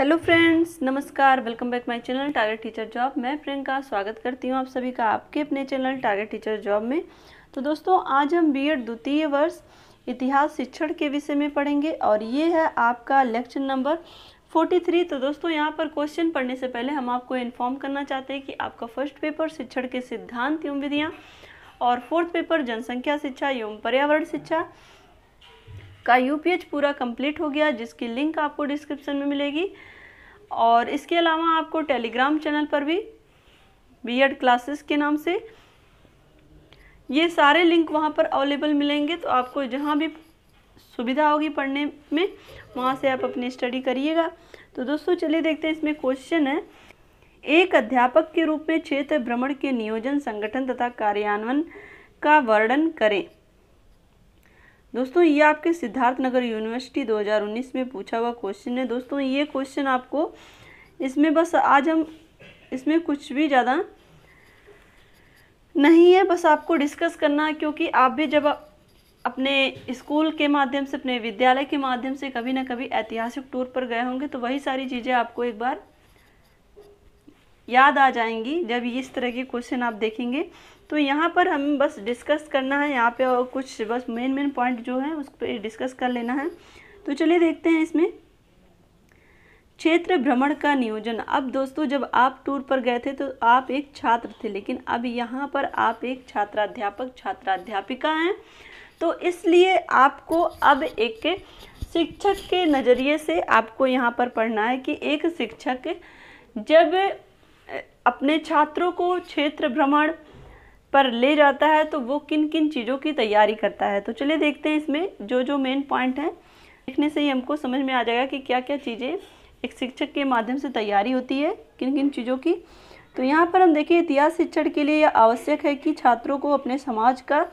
hello friends नमस्कार welcome back my channel target teacher job मैं प्रियंका स्वागत करती हूँ आप सभी का आपके अपने चैनल टारगेट टीचर जॉब में तो दोस्तों आज हम बीएड द्वितीय वर्ष इतिहास शिक्षण के विषय में पढ़ेंगे और ये है आपका लेक्चर नंबर फोर्टी थ्री तो दोस्तों यहाँ पर क्वेश्चन पढ़ने से पहले हम आपको इन्फॉर्म करना चाहते हैं कि आपका फर्स्ट पेपर शिक्षण के सिद्धांत एवं विधियाँ और फोर्थ पेपर जनसंख्या शिक्षा एवं पर्यावरण शिक्षा का यूपीएच पूरा कंप्लीट हो गया जिसकी लिंक आपको डिस्क्रिप्शन में मिलेगी और इसके अलावा आपको टेलीग्राम चैनल पर भी बीएड क्लासेस के नाम से ये सारे लिंक वहाँ पर अवेलेबल मिलेंगे तो आपको जहाँ भी सुविधा होगी पढ़ने में वहाँ से आप अपनी स्टडी करिएगा तो दोस्तों चलिए देखते हैं इसमें क्वेश्चन है एक अध्यापक के रूप में क्षेत्र भ्रमण के नियोजन संगठन तथा कार्यान्वयन का वर्णन करें दोस्तों ये आपके सिद्धार्थ नगर यूनिवर्सिटी 2019 में पूछा हुआ क्वेश्चन है दोस्तों ये क्वेश्चन आपको इसमें बस आज हम इसमें कुछ भी ज़्यादा नहीं है बस आपको डिस्कस करना है क्योंकि आप भी जब अपने स्कूल के माध्यम से अपने विद्यालय के माध्यम से कभी ना कभी ऐतिहासिक टूर पर गए होंगे तो वही सारी चीज़ें आपको एक बार याद आ जाएंगी जब इस तरह के क्वेश्चन आप देखेंगे तो यहाँ पर हम बस डिस्कस करना है यहाँ पे और कुछ बस मेन मेन पॉइंट जो है उस पर डिस्कस कर लेना है तो चलिए देखते हैं इसमें क्षेत्र भ्रमण का नियोजन अब दोस्तों जब आप टूर पर गए थे तो आप एक छात्र थे लेकिन अब यहाँ पर आप एक छात्राध्यापक छात्राध्यापिका हैं तो इसलिए आपको अब एक शिक्षक के नज़रिए से आपको यहाँ पर पढ़ना है कि एक शिक्षक जब अपने छात्रों को क्षेत्र भ्रमण पर ले जाता है तो वो किन किन चीज़ों की तैयारी करता है तो चलिए देखते हैं इसमें जो जो मेन पॉइंट हैं देखने से ही हमको समझ में आ जाएगा कि क्या क्या चीज़ें एक शिक्षक के माध्यम से तैयारी होती है किन किन चीज़ों की तो यहाँ पर हम देखिए इतिहास शिक्षण के लिए यह आवश्यक है कि छात्रों को अपने समाज का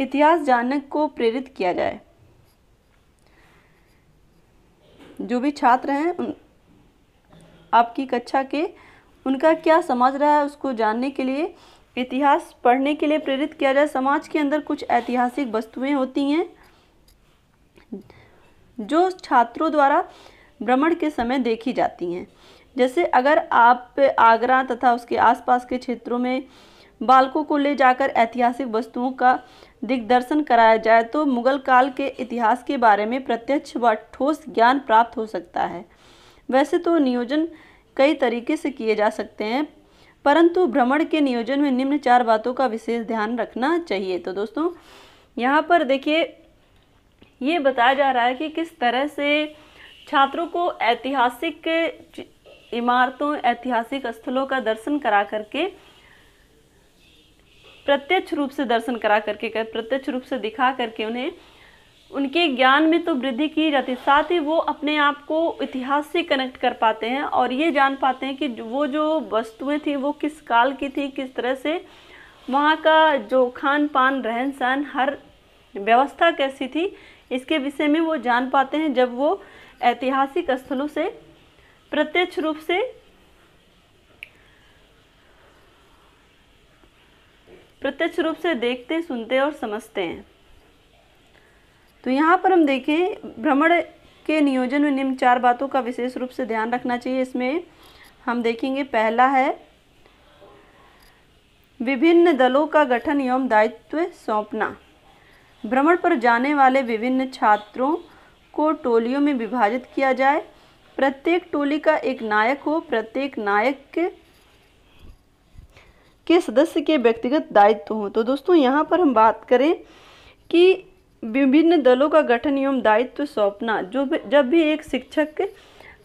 इतिहास जानने को प्रेरित किया जाए जो भी छात्र हैं आपकी कक्षा के उनका क्या समाज रहा है उसको जानने के लिए इतिहास पढ़ने के लिए प्रेरित किया जाए समाज के अंदर कुछ ऐतिहासिक वस्तुएं होती हैं जो छात्रों द्वारा भ्रमण के समय देखी जाती हैं जैसे अगर आप आगरा तथा उसके आसपास के क्षेत्रों में बालकों को ले जाकर ऐतिहासिक वस्तुओं का दिग्दर्शन कराया जाए तो मुगल काल के इतिहास के बारे में प्रत्यक्ष व ठोस ज्ञान प्राप्त हो सकता है वैसे तो नियोजन कई तरीके से किए जा सकते हैं परंतु भ्रमण के नियोजन में निम्न चार बातों का विशेष ध्यान रखना चाहिए तो दोस्तों यहाँ पर देखिए ये बताया जा रहा है कि किस तरह से छात्रों को ऐतिहासिक इमारतों ऐतिहासिक स्थलों का दर्शन करा करके प्रत्यक्ष रूप से दर्शन करा करके कर, प्रत्यक्ष रूप से दिखा करके उन्हें उनके ज्ञान में तो वृद्धि की जाती है साथ ही वो अपने आप को इतिहास से कनेक्ट कर पाते हैं और ये जान पाते हैं कि वो जो वस्तुएं थी वो किस काल की थी किस तरह से वहाँ का जो खान पान रहन सहन हर व्यवस्था कैसी थी इसके विषय में वो जान पाते हैं जब वो ऐतिहासिक स्थलों से प्रत्यक्ष रूप से प्रत्यक्ष रूप से देखते सुनते और समझते हैं तो यहाँ पर हम देखें भ्रमण के नियोजन में निम्न चार बातों का विशेष रूप से ध्यान रखना चाहिए इसमें हम देखेंगे पहला है विभिन्न दलों का गठन एवं दायित्व सौंपना भ्रमण पर जाने वाले विभिन्न छात्रों को टोलियों में विभाजित किया जाए प्रत्येक टोली का एक नायक हो प्रत्येक नायक के सदस्य के व्यक्तिगत दायित्व हो तो दोस्तों यहाँ पर हम बात करें कि विभिन्न दलों का गठन एवं दायित्व सौंपना जो जब भी एक शिक्षक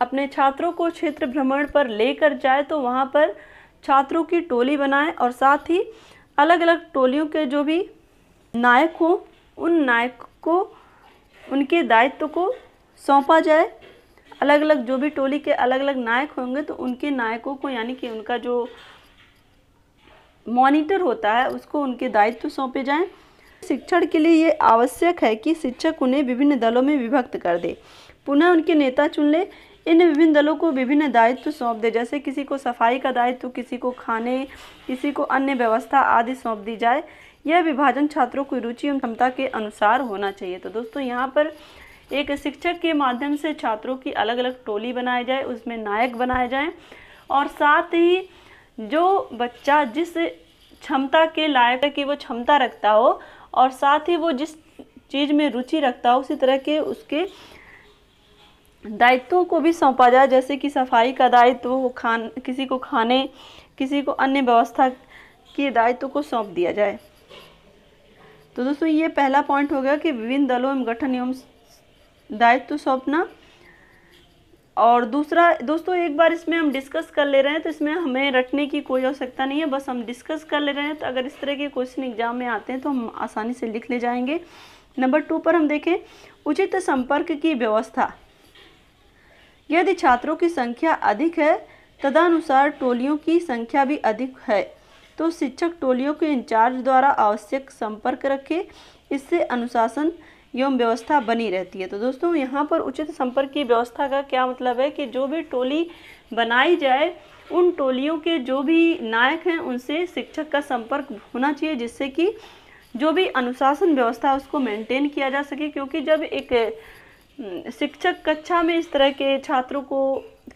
अपने छात्रों को क्षेत्र भ्रमण पर लेकर जाए तो वहाँ पर छात्रों की टोली बनाए और साथ ही अलग अलग टोलियों के जो भी नायक हों उन नायक को उनके दायित्व को सौंपा जाए अलग अलग जो भी टोली के अलग अलग नायक होंगे तो उनके नायकों को यानी कि उनका जो मॉनिटर होता है उसको उनके दायित्व सौंपे जाएं शिक्षण के लिए ये आवश्यक है कि शिक्षक उन्हें विभिन्न दलों में विभक्त कर दे पुनः उनके नेता चुन ले इन विभिन्न दलों को विभिन्न दायित्व सौंप दे जैसे किसी को सफाई का दायित्व किसी को खाने किसी को अन्य व्यवस्था आदि सौंप दी जाए यह विभाजन छात्रों की रुचि एवं क्षमता के अनुसार होना चाहिए तो दोस्तों यहाँ पर एक शिक्षक के माध्यम से छात्रों की अलग अलग टोली बनाई जाए उसमें नायक बनाए जाए और साथ ही जो बच्चा जिस क्षमता के लायक की वो क्षमता रखता हो और साथ ही वो जिस चीज़ में रुचि रखता हो उसी तरह के उसके दायित्वों को भी सौंपा जाए जैसे कि सफाई का दायित्व हो खान किसी को खाने किसी को अन्य व्यवस्था के दायित्व को सौंप दिया जाए तो दोस्तों ये पहला पॉइंट हो गया कि विभिन्न दलों एवं गठन एवं दायित्व सौंपना और दूसरा दोस्तों एक बार इसमें हम डिस्कस कर ले रहे हैं तो इसमें हमें रटने की कोई आवश्यकता नहीं है बस हम डिस्कस कर ले रहे हैं तो अगर इस तरह के क्वेश्चन एग्जाम में आते हैं तो हम आसानी से लिख ले जाएंगे नंबर टू पर हम देखें उचित संपर्क की व्यवस्था यदि छात्रों की संख्या अधिक है तदनुसार टोलियों की संख्या भी अधिक है तो शिक्षक टोलियों के इंचार्ज द्वारा आवश्यक संपर्क रखे इससे अनुशासन एवं व्यवस्था बनी रहती है तो दोस्तों यहाँ पर उचित संपर्क की व्यवस्था का क्या मतलब है कि जो भी टोली बनाई जाए उन टोलियों के जो भी नायक हैं उनसे शिक्षक का संपर्क होना चाहिए जिससे कि जो भी अनुशासन व्यवस्था उसको मेंटेन किया जा सके क्योंकि जब एक हम्म, शिक्षक कक्षा में इस तरह के छात्रों को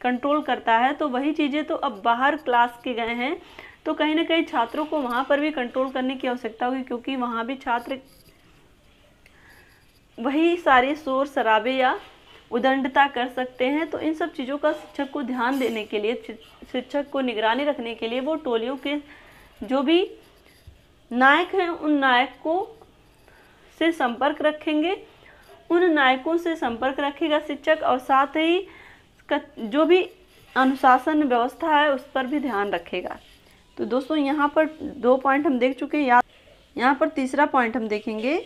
कंट्रोल करता है तो वही चीज़ें तो अब बाहर क्लास के गए हैं तो कहीं ना कहीं छात्रों को वहाँ पर भी कंट्रोल करने की आवश्यकता होगी क्योंकि वहाँ भी छात्र वही सारे शोर शराबे या उदंडता कर सकते हैं तो इन सब चीज़ों का शिक्षक को ध्यान देने के लिए शिक्षक को निगरानी रखने के लिए वो टोलियों के जो भी नायक हैं उन नायकों से संपर्क रखेंगे उन नायकों से संपर्क रखेगा शिक्षक और साथ ही जो भी अनुशासन व्यवस्था है उस पर भी ध्यान रखेगा तो दोस्तों यहाँ पर दो पॉइंट हम देख चुके हैं या यहाँ पर तीसरा पॉइंट हम देखेंगे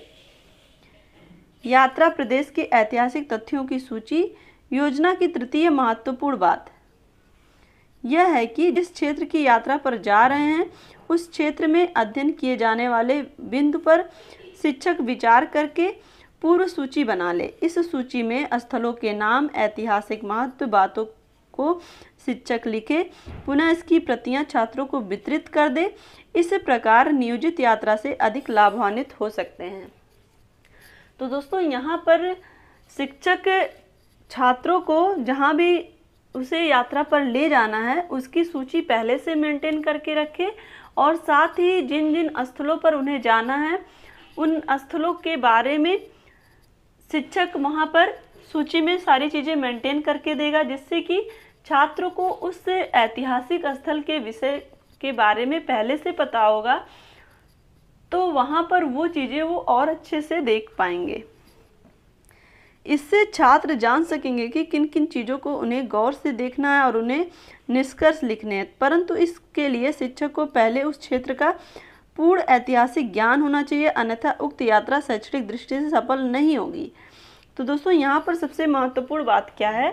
यात्रा प्रदेश के ऐतिहासिक तथ्यों की सूची योजना की तृतीय महत्वपूर्ण बात यह है कि जिस क्षेत्र की यात्रा पर जा रहे हैं उस क्षेत्र में अध्ययन किए जाने वाले बिंदु पर शिक्षक विचार करके पूर्व सूची बना ले इस सूची में स्थलों के नाम ऐतिहासिक महत्व बातों को शिक्षक लिखे पुनः इसकी प्रतियां छात्रों को वितरित कर दे इस प्रकार नियोजित यात्रा से अधिक लाभान्वित हो सकते हैं तो दोस्तों यहाँ पर शिक्षक छात्रों को जहाँ भी उसे यात्रा पर ले जाना है उसकी सूची पहले से मेंटेन करके रखे और साथ ही जिन जिन स्थलों पर उन्हें जाना है उन स्थलों के बारे में शिक्षक वहाँ पर सूची में सारी चीज़ें मेंटेन करके देगा जिससे कि छात्रों को उस ऐतिहासिक स्थल के विषय के बारे में पहले से पता होगा तो वहाँ पर वो चीज़ें वो और अच्छे से देख पाएंगे इससे छात्र जान सकेंगे कि किन किन चीज़ों को उन्हें गौर से देखना है और उन्हें निष्कर्ष लिखने हैं परंतु इसके लिए शिक्षक को पहले उस क्षेत्र का पूर्ण ऐतिहासिक ज्ञान होना चाहिए अन्यथा उक्त यात्रा शैक्षणिक दृष्टि से सफल नहीं होगी तो दोस्तों यहाँ पर सबसे महत्वपूर्ण बात क्या है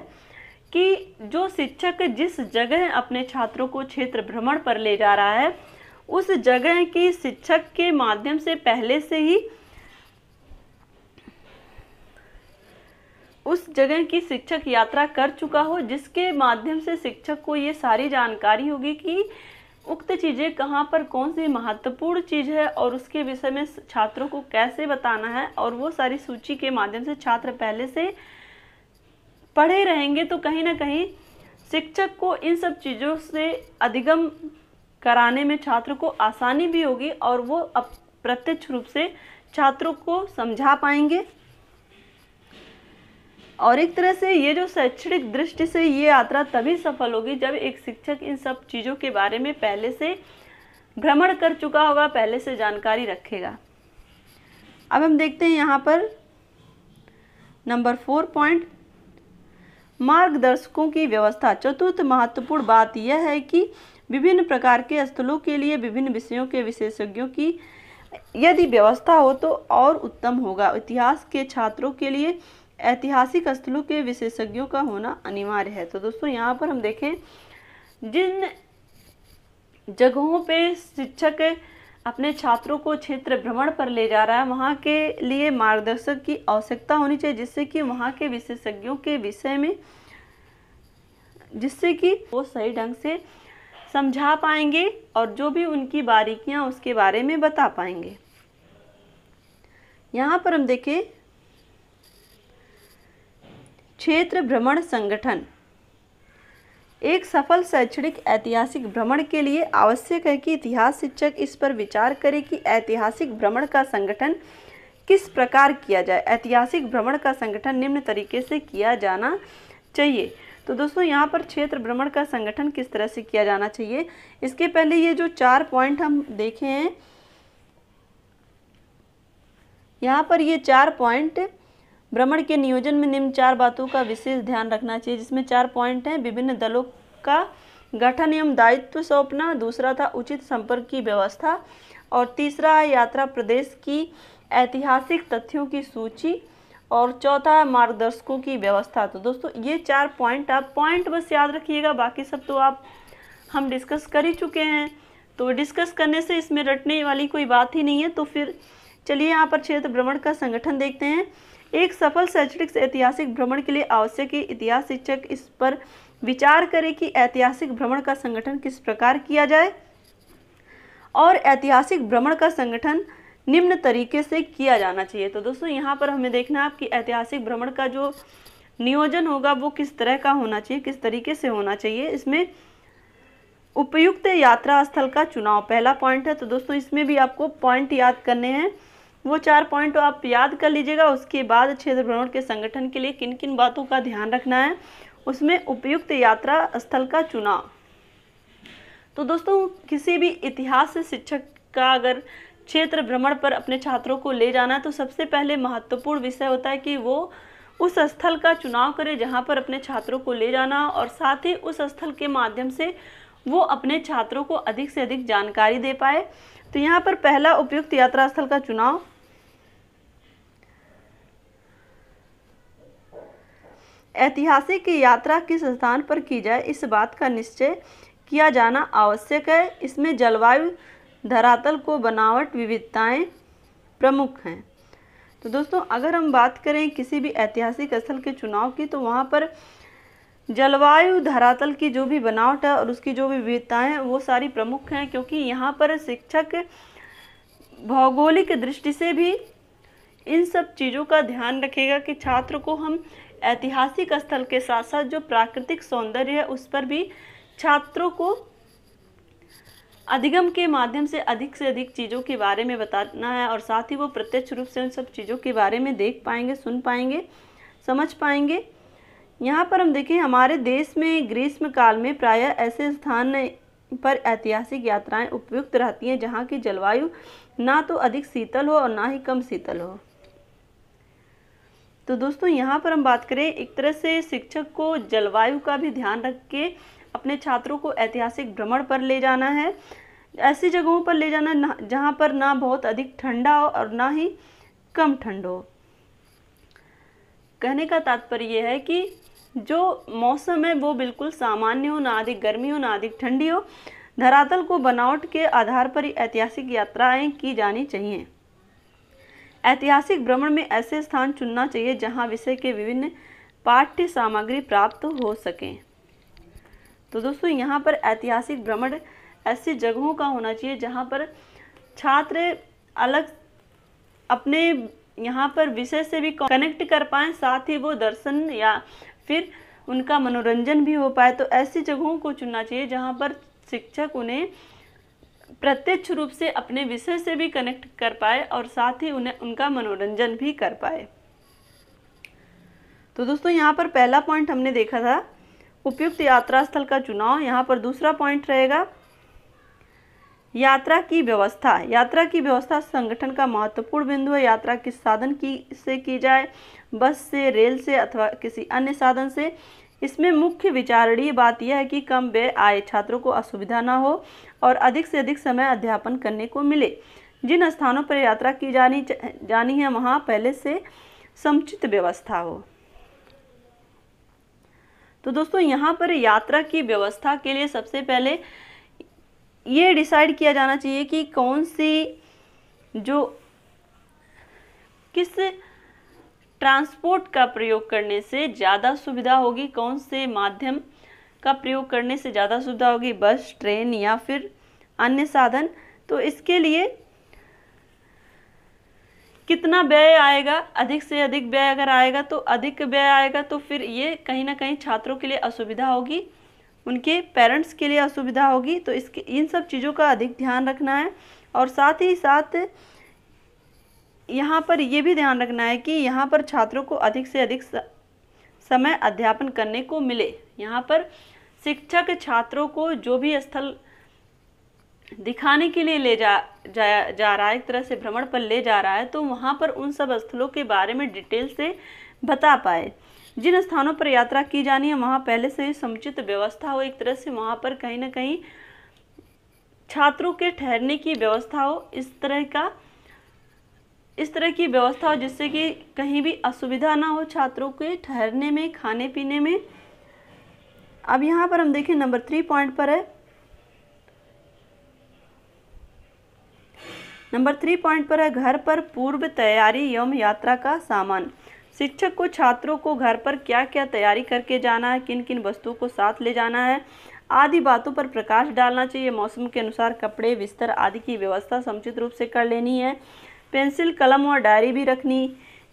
कि जो शिक्षक जिस जगह अपने छात्रों को क्षेत्र भ्रमण पर ले जा रहा है उस जगह के शिक्षक के माध्यम से पहले से ही उस जगह की शिक्षक यात्रा कर चुका हो जिसके माध्यम से शिक्षक को ये सारी जानकारी होगी कि उक्त चीज़ें कहाँ पर कौन सी महत्वपूर्ण चीज़ है और उसके विषय में छात्रों को कैसे बताना है और वो सारी सूची के माध्यम से छात्र पहले से पढ़े रहेंगे तो कहीं ना कहीं शिक्षक को इन सब चीज़ों से अधिगम कराने में छात्र को आसानी भी होगी और वो अप प्रत्यक्ष रूप से छात्रों को समझा पाएंगे और एक तरह से ये जो शैक्षणिक दृष्टि से ये यात्रा तभी सफल होगी जब एक शिक्षक इन सब चीज़ों के बारे में पहले से भ्रमण कर चुका होगा पहले से जानकारी रखेगा अब हम देखते हैं यहाँ पर नंबर फोर पॉइंट मार्गदर्शकों की व्यवस्था चतुर्थ महत्वपूर्ण बात यह है कि विभिन्न प्रकार के स्थलों के लिए विभिन्न विषयों के विशेषज्ञों की यदि व्यवस्था हो तो और उत्तम होगा इतिहास के छात्रों के लिए ऐतिहासिक स्थलों के विशेषज्ञों का होना अनिवार्य है तो दोस्तों यहाँ पर हम देखें जिन जगहों पे शिक्षक अपने छात्रों को क्षेत्र भ्रमण पर ले जा रहा है वहाँ के लिए मार्गदर्शक की आवश्यकता होनी चाहिए जिससे कि वहाँ के विशेषज्ञों के विषय में जिससे कि वो सही ढंग से समझा पाएंगे और जो भी उनकी बारीकियां उसके बारे में बता पाएंगे यहाँ पर हम देखें क्षेत्र भ्रमण संगठन एक सफल शैक्षणिक ऐतिहासिक भ्रमण के लिए आवश्यक है कि इतिहास शिक्षक इस पर विचार करे कि ऐतिहासिक भ्रमण का संगठन किस प्रकार किया जाए ऐतिहासिक भ्रमण का संगठन निम्न तरीके से किया जाना चाहिए तो दोस्तों यहाँ पर क्षेत्र भ्रमण का संगठन किस तरह से किया जाना चाहिए इसके पहले ये जो चार पॉइंट हम देखे हैं यहाँ पर ये चार पॉइंट भ्रमण के नियोजन में निम्न चार बातों का विशेष ध्यान रखना चाहिए जिसमें चार पॉइंट हैं विभिन्न दलों का गठन एवं दायित्व सौंपना दूसरा था उचित संपर्क की व्यवस्था और तीसरा है यात्रा प्रदेश की ऐतिहासिक तथ्यों की सूची और चौथा मार्गदर्शकों की व्यवस्था तो दोस्तों ये चार पॉइंट आप पॉइंट बस याद रखिएगा बाकी सब तो आप हम डिस्कस कर ही चुके हैं तो डिस्कस करने से इसमें रटने वाली कोई बात ही नहीं है तो फिर चलिए यहाँ पर क्षेत्र भ्रमण का संगठन देखते हैं एक सफल शैक्षणिक ऐतिहासिक भ्रमण के लिए आवश्यक है इतिहास शिक्षक इस पर विचार करें कि ऐतिहासिक भ्रमण का संगठन किस प्रकार किया जाए और ऐतिहासिक भ्रमण का संगठन निम्न तरीके से किया जाना चाहिए तो दोस्तों यहाँ पर हमें देखना है आपकी ऐतिहासिक भ्रमण का जो नियोजन होगा वो किस तरह का होना चाहिए किस तरीके से होना चाहिए इसमें उपयुक्त यात्रा स्थल का चुनाव पहला पॉइंट है तो दोस्तों इसमें भी आपको पॉइंट याद करने हैं वो चार पॉइंट तो आप याद कर लीजिएगा उसके बाद क्षेत्र भ्रमण के संगठन के लिए किन किन बातों का ध्यान रखना है उसमें उपयुक्त यात्रा स्थल का चुनाव तो दोस्तों किसी भी इतिहास शिक्षक का अगर क्षेत्र भ्रमण पर अपने छात्रों को ले जाना तो सबसे पहले महत्वपूर्ण विषय होता है कि वो उस स्थल का चुनाव करें जहाँ पर अपने छात्रों को ले जाना और साथ ही उस स्थल के माध्यम से वो अपने छात्रों को अधिक से अधिक जानकारी दे पाए तो यहाँ पर पहला उपयुक्त यात्रा स्थल का चुनाव ऐतिहासिक यात्रा किस स्थान पर की जाए इस बात का निश्चय किया जाना आवश्यक है इसमें जलवायु धरातल को बनावट विविधताएं प्रमुख हैं तो दोस्तों अगर हम बात करें किसी भी ऐतिहासिक स्थल के चुनाव की तो वहाँ पर जलवायु धरातल की जो भी बनावट है और उसकी जो भी विविधताएँ हैं वो सारी प्रमुख हैं क्योंकि यहाँ पर शिक्षक भौगोलिक दृष्टि से भी इन सब चीज़ों का ध्यान रखेगा कि छात्र को हम ऐतिहासिक स्थल के साथ साथ जो प्राकृतिक सौंदर्य है उस पर भी छात्रों को अधिगम के माध्यम से अधिक से अधिक चीज़ों के बारे में बताना है और साथ ही वो प्रत्यक्ष रूप से उन सब चीज़ों के बारे में देख पाएंगे सुन पाएंगे समझ पाएंगे यहाँ पर हम देखें हमारे देश में ग्रीष्म काल में प्रायः ऐसे स्थान पर ऐतिहासिक यात्राएं उपयुक्त रहती हैं जहाँ की जलवायु ना तो अधिक शीतल हो और ना ही कम शीतल हो तो दोस्तों यहाँ पर हम बात करें एक तरह से शिक्षक को जलवायु का भी ध्यान रख के अपने छात्रों को ऐतिहासिक भ्रमण पर ले जाना है ऐसी जगहों पर ले जाना जहाँ पर ना बहुत अधिक ठंडा हो और ना ही कम ठंड हो कहने का तात्पर्य यह है कि जो मौसम है वो बिल्कुल सामान्य हो ना अधिक गर्मी हो ना अधिक ठंडी हो धरातल को बनावट के आधार पर ऐतिहासिक यात्राएं की जानी चाहिए ऐतिहासिक भ्रमण में ऐसे स्थान चुनना चाहिए जहां विषय के विभिन्न पाठ्य सामग्री प्राप्त हो सकें तो दोस्तों यहाँ पर ऐतिहासिक भ्रमण ऐसी जगहों का होना चाहिए जहाँ पर छात्र अलग अपने यहाँ पर विषय से भी कनेक्ट कर पाएँ साथ ही वो दर्शन या फिर उनका मनोरंजन भी हो पाए तो ऐसी जगहों को चुनना चाहिए जहाँ पर शिक्षक उन्हें प्रत्यक्ष रूप से अपने विषय से भी कनेक्ट कर पाए और साथ ही उन्हें उनका मनोरंजन भी कर पाए तो दोस्तों यहाँ पर पहला पॉइंट हमने देखा था उपयुक्त यात्रा स्थल का चुनाव यहाँ पर दूसरा पॉइंट रहेगा यात्रा की व्यवस्था यात्रा की व्यवस्था संगठन का महत्वपूर्ण बिंदु है यात्रा किस साधन की से की जाए बस से रेल से अथवा किसी अन्य साधन से इसमें मुख्य विचारणीय बात यह है कि कम व्यय आए छात्रों को असुविधा ना हो और अधिक से अधिक समय अध्यापन करने को मिले जिन स्थानों पर यात्रा की जानी जानी है वहाँ पहले से समुचित व्यवस्था हो तो दोस्तों यहाँ पर यात्रा की व्यवस्था के लिए सबसे पहले ये डिसाइड किया जाना चाहिए कि कौन सी जो किस ट्रांसपोर्ट का प्रयोग करने से ज़्यादा सुविधा होगी कौन से माध्यम का प्रयोग करने से ज़्यादा सुविधा होगी बस ट्रेन या फिर अन्य साधन तो इसके लिए कितना व्यय आएगा अधिक से अधिक व्यय अगर आएगा तो अधिक व्यय आएगा तो फिर ये कहीं ना कहीं छात्रों के लिए असुविधा होगी उनके पेरेंट्स के लिए असुविधा होगी तो इसके इन सब चीज़ों का अधिक ध्यान रखना है और साथ ही साथ यहाँ पर ये भी ध्यान रखना है कि यहाँ पर छात्रों को अधिक से अधिक समय अध्यापन करने को मिले यहाँ पर शिक्षक छात्रों को जो भी स्थल दिखाने के लिए ले जा जाया जा रहा है एक तरह से भ्रमण पर ले जा रहा है तो वहाँ पर उन सब स्थलों के बारे में डिटेल से बता पाए जिन स्थानों पर यात्रा की जानी है वहाँ पहले से ही समुचित व्यवस्था हो एक तरह से वहाँ पर कहीं ना कहीं छात्रों के ठहरने की व्यवस्था हो इस तरह का इस तरह की व्यवस्था हो जिससे कि कहीं भी असुविधा ना हो छात्रों के ठहरने में खाने पीने में अब यहाँ पर हम देखें नंबर थ्री पॉइंट पर है नंबर थ्री पॉइंट पर है घर पर पूर्व तैयारी एवं यात्रा का सामान शिक्षक को छात्रों को घर पर क्या क्या तैयारी करके जाना है किन किन वस्तुओं को साथ ले जाना है आदि बातों पर प्रकाश डालना चाहिए मौसम के अनुसार कपड़े बिस्तर आदि की व्यवस्था समुचित रूप से कर लेनी है पेंसिल कलम और डायरी भी रखनी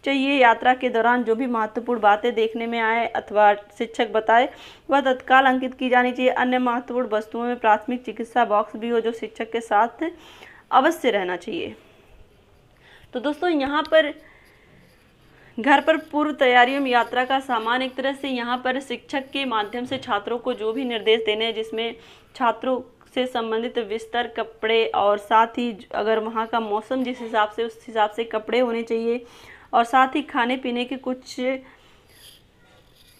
चाहिए यात्रा के दौरान जो भी महत्वपूर्ण बातें देखने में आए अथवा शिक्षक बताए वह तत्काल अंकित की जानी चाहिए अन्य महत्वपूर्ण वस्तुओं में प्राथमिक चिकित्सा बॉक्स भी हो जो शिक्षक के साथ अवश्य रहना चाहिए तो दोस्तों यहाँ पर घर पर पूर्व तैयारी एवं यात्रा का सामान एक तरह से यहाँ पर शिक्षक के माध्यम से छात्रों को जो भी निर्देश देने हैं जिसमें छात्रों से संबंधित बिस्तर कपड़े और साथ ही अगर वहाँ का मौसम जिस हिसाब से उस हिसाब से कपड़े होने चाहिए और साथ ही खाने पीने के कुछ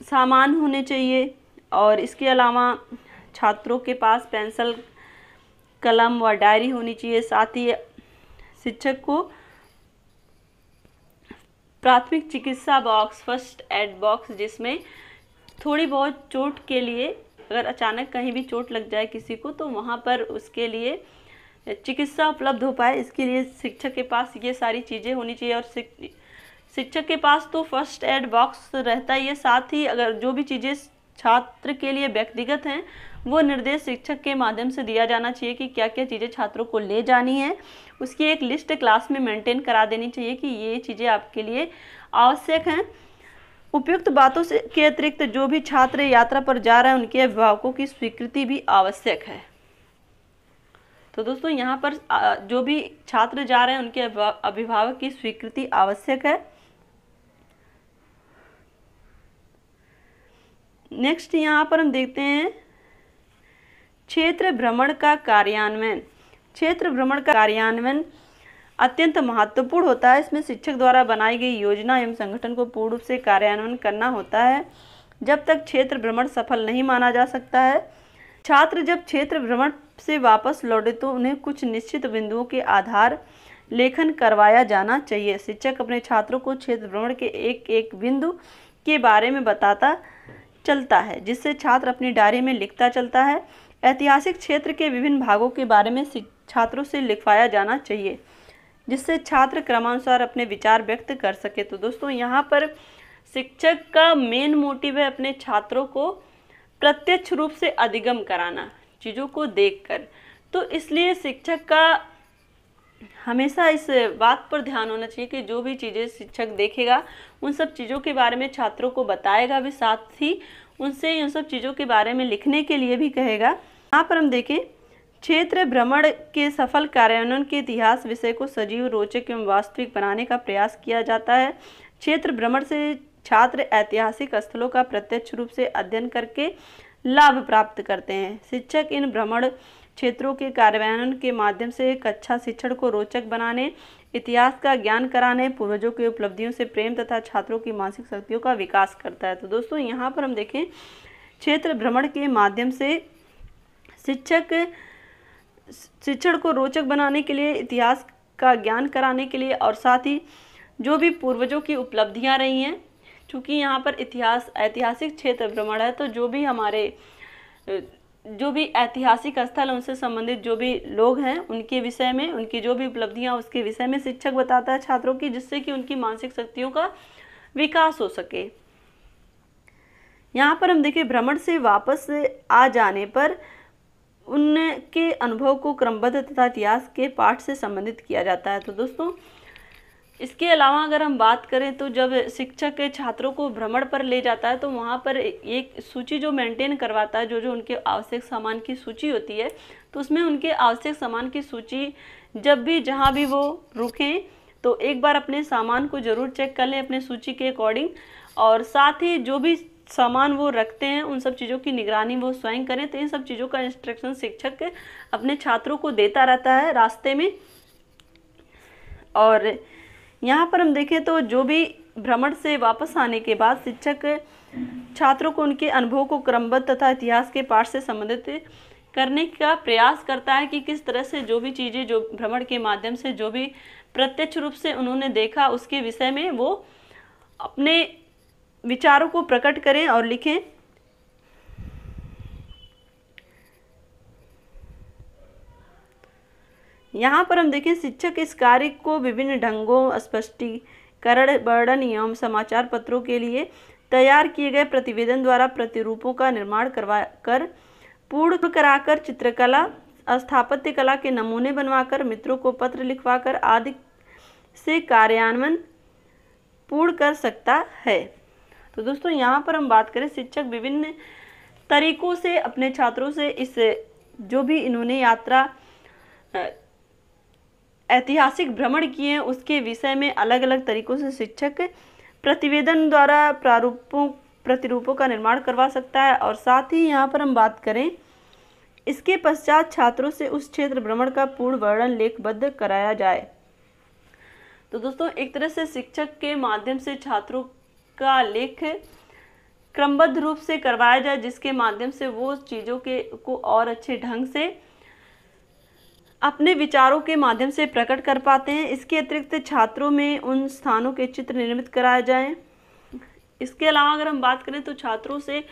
सामान होने चाहिए और इसके अलावा छात्रों के पास पेंसिल कलम व डायरी होनी चाहिए साथ ही शिक्षक को प्राथमिक चिकित्सा बॉक्स फर्स्ट एड बॉक्स जिसमें थोड़ी बहुत चोट के लिए अगर अचानक कहीं भी चोट लग जाए किसी को तो वहाँ पर उसके लिए चिकित्सा उपलब्ध हो पाए इसके लिए शिक्षक के पास ये सारी चीज़ें होनी चाहिए और शिक्षक के पास तो फर्स्ट एड बॉक्स रहता ही है साथ ही अगर जो भी चीज़ें छात्र के लिए व्यक्तिगत हैं वो निर्देश शिक्षक के माध्यम से दिया जाना चाहिए कि क्या क्या चीज़ें छात्रों को ले जानी है उसकी एक लिस्ट क्लास में मेंटेन करा देनी चाहिए कि ये चीज़ें आपके लिए आवश्यक हैं उपयुक्त बातों से के अतिरिक्त जो भी छात्र यात्रा पर जा रहे हैं उनके अभिभावकों की स्वीकृति भी आवश्यक है तो दोस्तों यहाँ पर जो भी छात्र जा रहे हैं उनके अभिभावक की स्वीकृति आवश्यक है नेक्स्ट यहाँ पर हम देखते हैं क्षेत्र भ्रमण का कार्यान्वयन क्षेत्र भ्रमण का कार्यान्वयन अत्यंत महत्वपूर्ण होता है इसमें शिक्षक द्वारा बनाई गई योजना एवं संगठन को पूर्ण रूप से कार्यान्वयन करना होता है जब तक क्षेत्र भ्रमण सफल नहीं माना जा सकता है छात्र जब क्षेत्र भ्रमण से वापस लौटे तो उन्हें कुछ निश्चित बिंदुओं के आधार लेखन करवाया जाना चाहिए शिक्षक अपने छात्रों को क्षेत्र भ्रमण के एक एक बिंदु के बारे में बताता चलता है जिससे छात्र अपनी डायरी में लिखता चलता है ऐतिहासिक क्षेत्र के विभिन्न भागों के बारे में छात्रों से लिखवाया जाना चाहिए जिससे छात्र क्रमानुसार अपने विचार व्यक्त कर सके तो दोस्तों यहाँ पर शिक्षक का मेन मोटिव है अपने छात्रों को प्रत्यक्ष रूप से अधिगम कराना चीज़ों को देखकर तो इसलिए शिक्षक का हमेशा इस बात पर ध्यान होना चाहिए कि जो भी चीज़ें शिक्षक देखेगा उन सब चीज़ों के बारे में छात्रों को बताएगा भी साथ ही उनसे इन सब चीज़ों के बारे में लिखने के लिए भी कहेगा यहाँ पर हम देखें क्षेत्र भ्रमण के सफल कार्यान्वयन के इतिहास विषय को सजीव रोचक एवं वास्तविक बनाने का प्रयास किया जाता है क्षेत्र भ्रमण से छात्र ऐतिहासिक स्थलों का प्रत्यक्ष रूप से अध्ययन करके लाभ प्राप्त करते हैं शिक्षक इन भ्रमण क्षेत्रों के कार्यान्वयन के माध्यम से एक अच्छा शिक्षण को रोचक बनाने इतिहास का ज्ञान कराने पूर्वजों की उपलब्धियों से प्रेम तथा छात्रों की मानसिक शक्तियों का विकास करता है तो दोस्तों यहाँ पर हम देखें क्षेत्र भ्रमण के माध्यम से शिक्षक शिक्षण को रोचक बनाने के लिए इतिहास का ज्ञान कराने के लिए और साथ ही जो भी पूर्वजों की उपलब्धियाँ रही हैं चूँकि यहाँ पर इतिहास ऐतिहासिक क्षेत्र भ्रमण है तो जो भी हमारे जो भी ऐतिहासिक स्थल उनसे संबंधित जो भी लोग हैं उनके विषय में उनकी जो भी उपलब्धियां उसके विषय में शिक्षक बताता है छात्रों की जिससे कि उनकी मानसिक शक्तियों का विकास हो सके यहाँ पर हम देखें भ्रमण से वापस आ जाने पर उनके अनुभव को क्रमबद्ध तथा इतिहास के पाठ से संबंधित किया जाता है तो दोस्तों इसके अलावा अगर हम बात करें तो जब शिक्षक छात्रों को भ्रमण पर ले जाता है तो वहाँ पर एक सूची जो मेंटेन करवाता है जो जो उनके आवश्यक सामान की सूची होती है तो उसमें उनके आवश्यक सामान की सूची जब भी जहाँ भी वो रुकें तो एक बार अपने सामान को ज़रूर चेक कर लें अपने सूची के अकॉर्डिंग और साथ ही जो भी सामान वो रखते हैं उन सब चीज़ों की निगरानी वो स्वयं करें तो इन सब चीज़ों का इंस्ट्रक्शन शिक्षक अपने छात्रों को देता रहता है रास्ते में और यहाँ पर हम देखें तो जो भी भ्रमण से वापस आने के बाद शिक्षक छात्रों को उनके अनुभव को क्रमबद्ध तथा इतिहास के पाठ से संबंधित करने का प्रयास करता है कि किस तरह से जो भी चीज़ें जो भ्रमण के माध्यम से जो भी प्रत्यक्ष रूप से उन्होंने देखा उसके विषय में वो अपने विचारों को प्रकट करें और लिखें यहाँ पर हम देखें शिक्षक इस कार्य को विभिन्न ढंगों स्पष्टीकरण वर्णन एवं समाचार पत्रों के लिए तैयार किए गए प्रतिवेदन द्वारा प्रतिरूपों का निर्माण करवा कर पूर्ण कराकर चित्रकला स्थापत्य कला के नमूने बनवाकर मित्रों को पत्र लिखवाकर आदि से कार्यान्वयन पूर्ण कर सकता है तो दोस्तों यहाँ पर हम बात करें शिक्षक विभिन्न तरीकों से अपने छात्रों से इस जो भी इन्होंने यात्रा ऐतिहासिक भ्रमण किए हैं उसके विषय में अलग अलग तरीकों से शिक्षक प्रतिवेदन द्वारा प्रारूपों प्रतिरूपों का निर्माण करवा सकता है और साथ ही यहाँ पर हम बात करें इसके पश्चात छात्रों से उस क्षेत्र भ्रमण का पूर्ण वर्णन लेखबद्ध कराया जाए तो दोस्तों एक तरह से शिक्षक के माध्यम से छात्रों का लेख क्रमबद्ध रूप से करवाया जाए जिसके माध्यम से वो चीज़ों के को और अच्छे ढंग से अपने विचारों के माध्यम से प्रकट कर पाते हैं इसके अतिरिक्त छात्रों में उन स्थानों के चित्र निर्मित कराए जाएं इसके अलावा अगर हम बात करें तो छात्रों से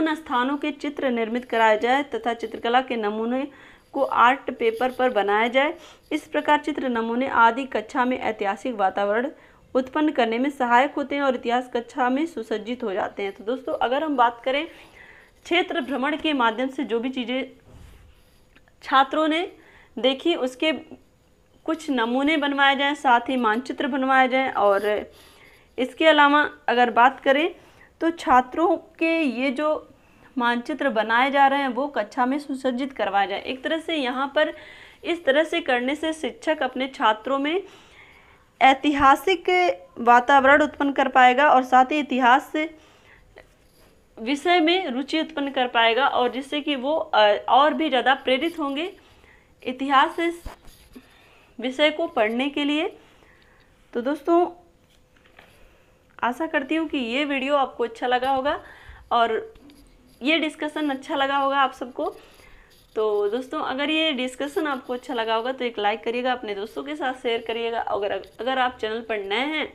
उन स्थानों के चित्र निर्मित कराए जाए तथा चित्रकला के नमूने को आर्ट पेपर पर बनाया जाए इस प्रकार चित्र नमूने आदि कक्षा में ऐतिहासिक वातावरण उत्पन्न करने में सहायक होते हैं और इतिहास कक्षा में सुसज्जित हो जाते हैं तो दोस्तों अगर हम बात करें क्षेत्र भ्रमण के माध्यम से जो भी चीज़ें छात्रों ने देखिए उसके कुछ नमूने बनवाए जाएं साथ ही मानचित्र बनवाए जाएं और इसके अलावा अगर बात करें तो छात्रों के ये जो मानचित्र बनाए जा रहे हैं वो कक्षा में सुसज्जित करवाए जाए एक तरह से यहाँ पर इस तरह से करने से शिक्षक अपने छात्रों में ऐतिहासिक वातावरण उत्पन्न कर पाएगा और साथ ही इतिहास से विषय में रुचि उत्पन्न कर पाएगा और जिससे कि वो और भी ज़्यादा प्रेरित होंगे इतिहास इस विषय को पढ़ने के लिए तो दोस्तों आशा करती हूँ कि ये वीडियो आपको अच्छा लगा होगा और ये डिस्कशन अच्छा लगा होगा आप सबको तो दोस्तों अगर ये डिस्कशन आपको अच्छा लगा होगा तो एक लाइक करिएगा अपने दोस्तों के साथ शेयर करिएगा अगर अगर आप चैनल पर नए हैं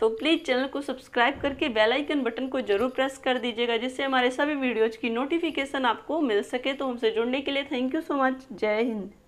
तो प्लीज़ चैनल को सब्सक्राइब करके बेल आइकन बटन को जरूर प्रेस कर दीजिएगा जिससे हमारे सभी वीडियोज़ की नोटिफिकेशन आपको मिल सके तो हमसे जुड़ने के लिए थैंक यू सो मच जय हिंद